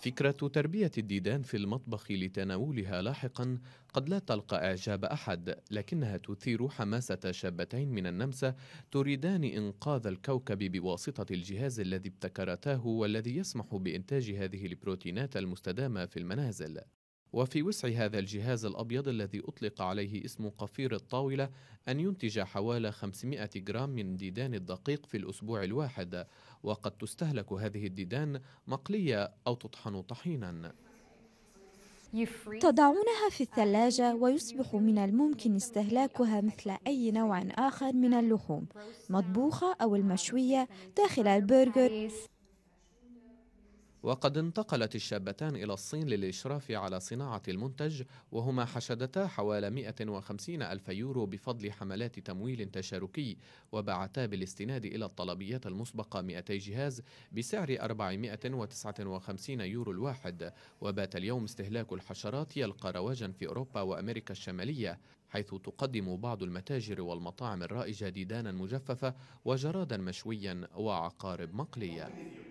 فكرة تربية الديدان في المطبخ لتناولها لاحقا قد لا تلقى إعجاب أحد لكنها تثير حماسة شابتين من النمسا تريدان إنقاذ الكوكب بواسطة الجهاز الذي ابتكرتاه والذي يسمح بإنتاج هذه البروتينات المستدامة في المنازل وفي وسع هذا الجهاز الأبيض الذي أطلق عليه اسم قفير الطاولة أن ينتج حوالي 500 جرام من ديدان الدقيق في الأسبوع الواحد وقد تستهلك هذه الديدان مقلية أو تطحن طحيناً تضعونها في الثلاجة ويصبح من الممكن استهلاكها مثل أي نوع آخر من اللحوم مطبوخة أو المشوية داخل البرجر وقد انتقلت الشابتان إلى الصين للإشراف على صناعة المنتج وهما حشدتا حوالي 150 ألف يورو بفضل حملات تمويل تشاركي وبعتا بالاستناد إلى الطلبيات المسبقة 200 جهاز بسعر 459 يورو الواحد وبات اليوم استهلاك الحشرات يلقى رواجا في أوروبا وأمريكا الشمالية حيث تقدم بعض المتاجر والمطاعم الرائجة ديدانا مجففة وجرادا مشويا وعقارب مقلية